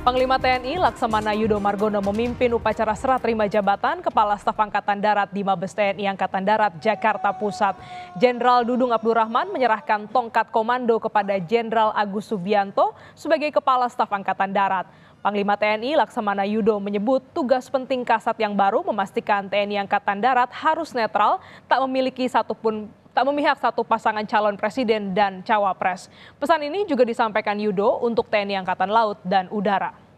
Panglima TNI Laksamana Yudo Margono memimpin upacara serah terima jabatan Kepala Staf Angkatan Darat di Mabes TNI Angkatan Darat Jakarta Pusat. Jenderal Dudung Abdurrahman menyerahkan tongkat komando kepada Jenderal Agus Subianto sebagai Kepala Staf Angkatan Darat. Panglima TNI Laksamana Yudo menyebut tugas penting Kasat yang baru memastikan TNI Angkatan Darat harus netral, tak memiliki satupun tak memihak satu pasangan calon presiden dan cawapres. Pesan ini juga disampaikan Yudo untuk TNI Angkatan Laut dan Udara.